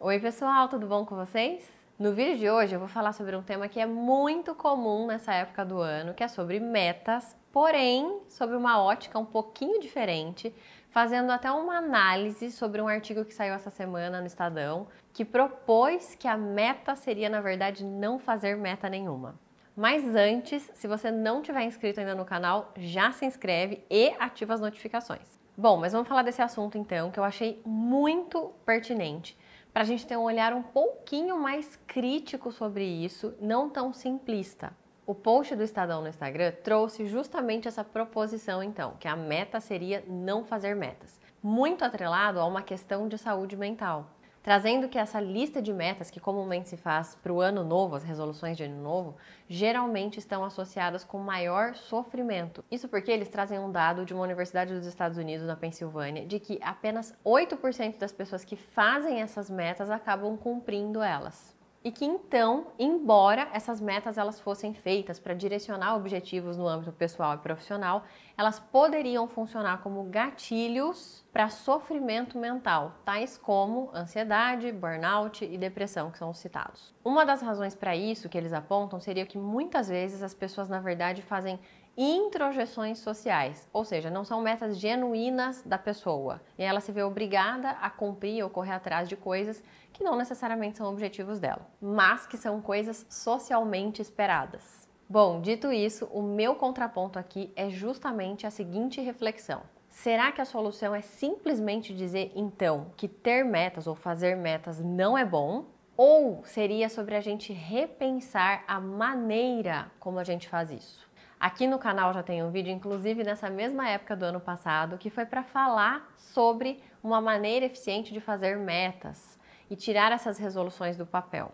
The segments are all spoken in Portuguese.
Oi pessoal, tudo bom com vocês? No vídeo de hoje eu vou falar sobre um tema que é muito comum nessa época do ano, que é sobre metas, porém sobre uma ótica um pouquinho diferente, fazendo até uma análise sobre um artigo que saiu essa semana no Estadão, que propôs que a meta seria na verdade não fazer meta nenhuma. Mas antes, se você não tiver inscrito ainda no canal, já se inscreve e ativa as notificações. Bom, mas vamos falar desse assunto então, que eu achei muito pertinente para a gente ter um olhar um pouquinho mais crítico sobre isso, não tão simplista. O post do Estadão no Instagram trouxe justamente essa proposição, então, que a meta seria não fazer metas, muito atrelado a uma questão de saúde mental trazendo que essa lista de metas que comumente se faz para o ano novo, as resoluções de ano novo, geralmente estão associadas com maior sofrimento. Isso porque eles trazem um dado de uma universidade dos Estados Unidos, na Pensilvânia, de que apenas 8% das pessoas que fazem essas metas acabam cumprindo elas e que então, embora essas metas elas fossem feitas para direcionar objetivos no âmbito pessoal e profissional, elas poderiam funcionar como gatilhos para sofrimento mental, tais como ansiedade, burnout e depressão, que são citados. Uma das razões para isso que eles apontam seria que muitas vezes as pessoas na verdade fazem introjeções sociais, ou seja, não são metas genuínas da pessoa e ela se vê obrigada a cumprir ou correr atrás de coisas que não necessariamente são objetivos dela, mas que são coisas socialmente esperadas. Bom, dito isso, o meu contraponto aqui é justamente a seguinte reflexão. Será que a solução é simplesmente dizer então que ter metas ou fazer metas não é bom? Ou seria sobre a gente repensar a maneira como a gente faz isso? Aqui no canal já tem um vídeo, inclusive nessa mesma época do ano passado, que foi para falar sobre uma maneira eficiente de fazer metas e tirar essas resoluções do papel.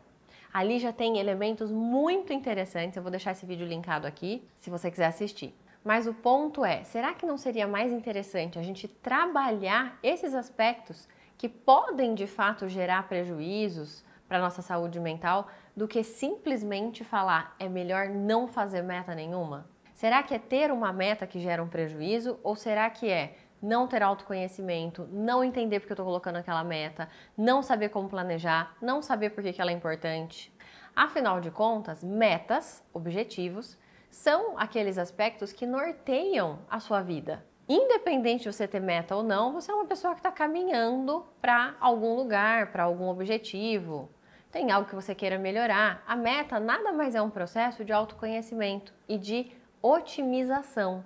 Ali já tem elementos muito interessantes, eu vou deixar esse vídeo linkado aqui se você quiser assistir. Mas o ponto é, será que não seria mais interessante a gente trabalhar esses aspectos que podem de fato gerar prejuízos para nossa saúde mental do que simplesmente falar é melhor não fazer meta nenhuma? Será que é ter uma meta que gera um prejuízo ou será que é não ter autoconhecimento, não entender porque eu estou colocando aquela meta, não saber como planejar, não saber por que, que ela é importante? Afinal de contas, metas, objetivos, são aqueles aspectos que norteiam a sua vida. Independente de você ter meta ou não, você é uma pessoa que está caminhando para algum lugar, para algum objetivo. Tem algo que você queira melhorar. A meta nada mais é um processo de autoconhecimento e de otimização,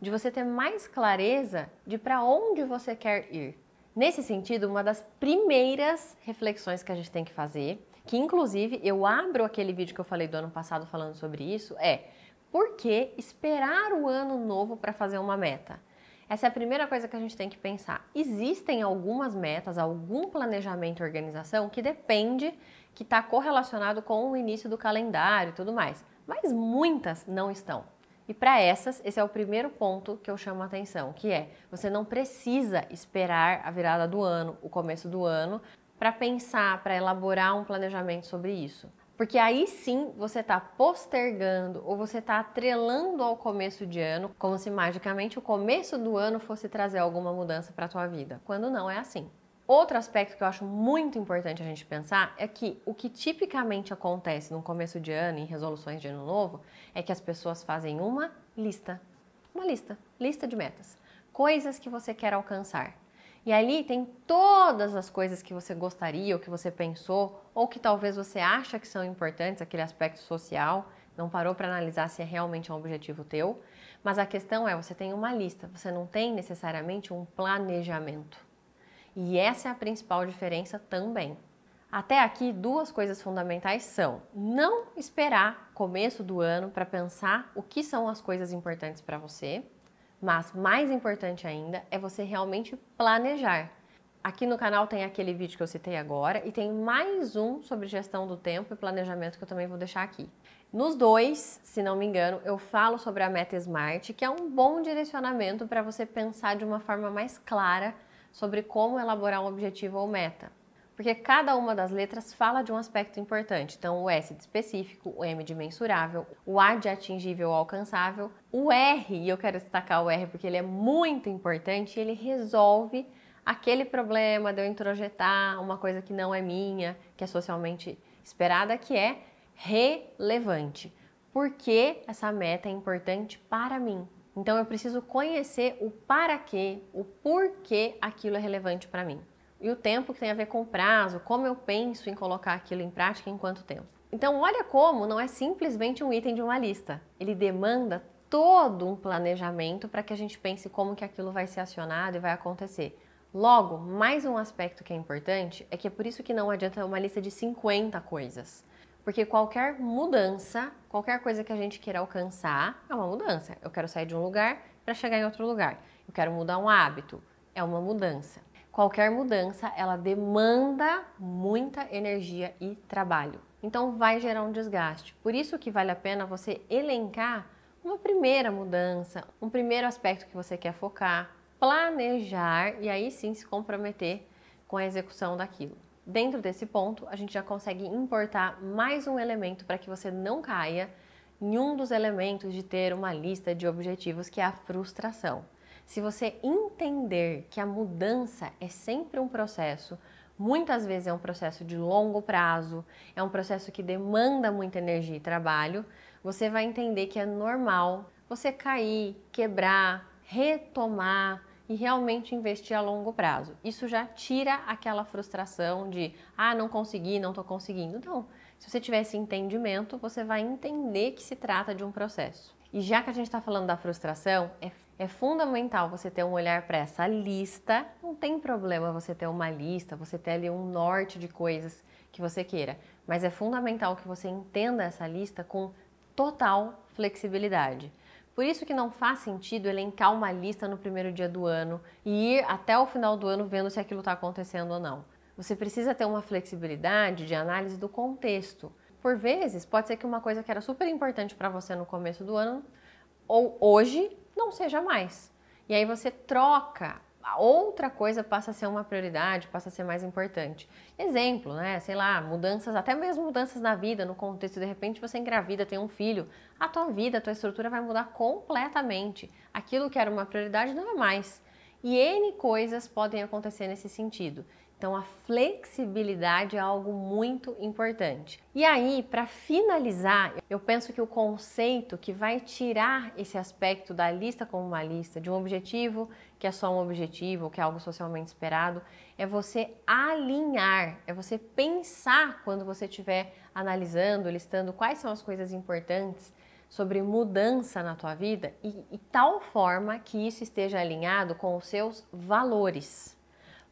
de você ter mais clareza de para onde você quer ir. Nesse sentido, uma das primeiras reflexões que a gente tem que fazer, que inclusive eu abro aquele vídeo que eu falei do ano passado falando sobre isso, é por que esperar o ano novo para fazer uma meta? Essa é a primeira coisa que a gente tem que pensar. Existem algumas metas, algum planejamento e organização que depende, que está correlacionado com o início do calendário e tudo mais, mas muitas não estão. E para essas, esse é o primeiro ponto que eu chamo a atenção, que é você não precisa esperar a virada do ano, o começo do ano, para pensar, para elaborar um planejamento sobre isso. Porque aí sim você está postergando ou você está atrelando ao começo de ano, como se magicamente o começo do ano fosse trazer alguma mudança para a tua vida, quando não é assim. Outro aspecto que eu acho muito importante a gente pensar é que o que tipicamente acontece no começo de ano, em resoluções de ano novo, é que as pessoas fazem uma lista. Uma lista, lista de metas. Coisas que você quer alcançar. E ali tem todas as coisas que você gostaria, ou que você pensou, ou que talvez você acha que são importantes, aquele aspecto social, não parou para analisar se é realmente um objetivo teu. Mas a questão é, você tem uma lista, você não tem necessariamente um planejamento. E essa é a principal diferença também. Até aqui, duas coisas fundamentais são: não esperar começo do ano para pensar o que são as coisas importantes para você, mas mais importante ainda é você realmente planejar. Aqui no canal tem aquele vídeo que eu citei agora e tem mais um sobre gestão do tempo e planejamento que eu também vou deixar aqui. Nos dois, se não me engano, eu falo sobre a meta Smart, que é um bom direcionamento para você pensar de uma forma mais clara sobre como elaborar um objetivo ou meta. Porque cada uma das letras fala de um aspecto importante. Então, o S de específico, o M de mensurável, o A de atingível ou alcançável, o R, e eu quero destacar o R porque ele é muito importante, ele resolve aquele problema de eu introjetar uma coisa que não é minha, que é socialmente esperada, que é relevante. Por que essa meta é importante para mim? Então eu preciso conhecer o para quê, o porquê aquilo é relevante para mim. E o tempo que tem a ver com o prazo, como eu penso em colocar aquilo em prática em quanto tempo. Então olha como não é simplesmente um item de uma lista. Ele demanda todo um planejamento para que a gente pense como que aquilo vai ser acionado e vai acontecer. Logo, mais um aspecto que é importante é que é por isso que não adianta uma lista de 50 coisas. Porque qualquer mudança, qualquer coisa que a gente queira alcançar, é uma mudança. Eu quero sair de um lugar para chegar em outro lugar. Eu quero mudar um hábito, é uma mudança. Qualquer mudança, ela demanda muita energia e trabalho. Então vai gerar um desgaste. Por isso que vale a pena você elencar uma primeira mudança, um primeiro aspecto que você quer focar, planejar e aí sim se comprometer com a execução daquilo. Dentro desse ponto, a gente já consegue importar mais um elemento para que você não caia em um dos elementos de ter uma lista de objetivos, que é a frustração. Se você entender que a mudança é sempre um processo, muitas vezes é um processo de longo prazo, é um processo que demanda muita energia e trabalho, você vai entender que é normal você cair, quebrar, retomar, e realmente investir a longo prazo. Isso já tira aquela frustração de ah, não consegui, não estou conseguindo. Não. Se você tiver esse entendimento, você vai entender que se trata de um processo. E já que a gente está falando da frustração, é, é, fundamental você ter um olhar para essa lista. Não tem problema você ter uma lista, você ter ali um norte de coisas que você queira, mas é fundamental que você entenda essa lista com total flexibilidade. Por isso que não faz sentido elencar uma lista no primeiro dia do ano e ir até o final do ano vendo se aquilo está acontecendo ou não. Você precisa ter uma flexibilidade de análise do contexto. Por vezes, pode ser que uma coisa que era super importante para você no começo do ano ou hoje não seja mais. E aí você troca outra coisa passa a ser uma prioridade, passa a ser mais importante. Exemplo, né? Sei lá, mudanças, até mesmo mudanças na vida, no contexto, de repente você engravida, tem um filho, a tua vida, a tua estrutura vai mudar completamente. Aquilo que era uma prioridade não é mais. E N coisas podem acontecer nesse sentido. Então, a flexibilidade é algo muito importante. E aí, para finalizar, eu penso que o conceito que vai tirar esse aspecto da lista como uma lista, de um objetivo que é só um objetivo, que é algo socialmente esperado, é você alinhar, é você pensar quando você estiver analisando, listando quais são as coisas importantes sobre mudança na tua vida e, e tal forma que isso esteja alinhado com os seus valores.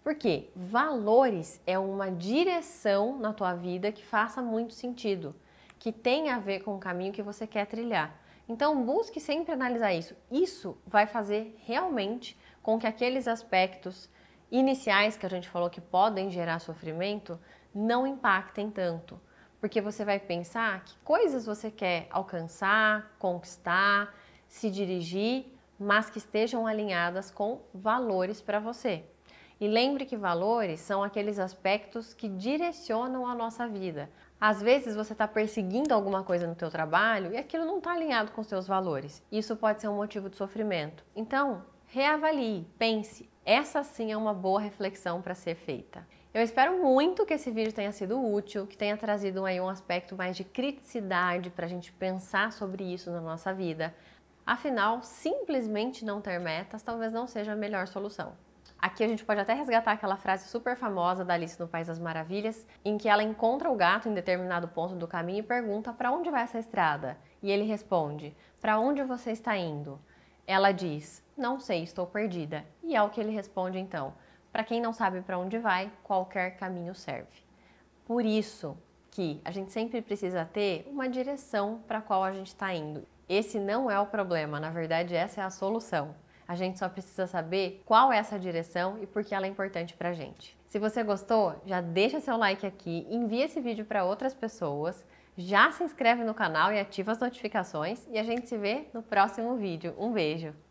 Porque valores é uma direção na tua vida que faça muito sentido, que tem a ver com o caminho que você quer trilhar. Então busque sempre analisar isso. Isso vai fazer realmente com que aqueles aspectos iniciais que a gente falou que podem gerar sofrimento não impactem tanto, porque você vai pensar que coisas você quer alcançar, conquistar, se dirigir, mas que estejam alinhadas com valores para você. E lembre que valores são aqueles aspectos que direcionam a nossa vida. Às vezes você está perseguindo alguma coisa no teu trabalho e aquilo não está alinhado com os seus valores. Isso pode ser um motivo de sofrimento. Então, reavalie, pense. Essa sim é uma boa reflexão para ser feita. Eu espero muito que esse vídeo tenha sido útil, que tenha trazido aí um aspecto mais de criticidade para a gente pensar sobre isso na nossa vida. Afinal, simplesmente não ter metas talvez não seja a melhor solução. Aqui a gente pode até resgatar aquela frase super famosa da Alice no País das Maravilhas, em que ela encontra o gato em determinado ponto do caminho e pergunta para onde vai essa estrada. E ele responde: Para onde você está indo? Ela diz: Não sei, estou perdida. E é o que ele responde então: Para quem não sabe para onde vai, qualquer caminho serve. Por isso que a gente sempre precisa ter uma direção para qual a gente está indo. Esse não é o problema, na verdade, essa é a solução. A gente só precisa saber qual é essa direção e por que ela é importante a gente. Se você gostou, já deixa seu like aqui, envia esse vídeo para outras pessoas, já se inscreve no canal e ativa as notificações e a gente se vê no próximo vídeo. Um beijo!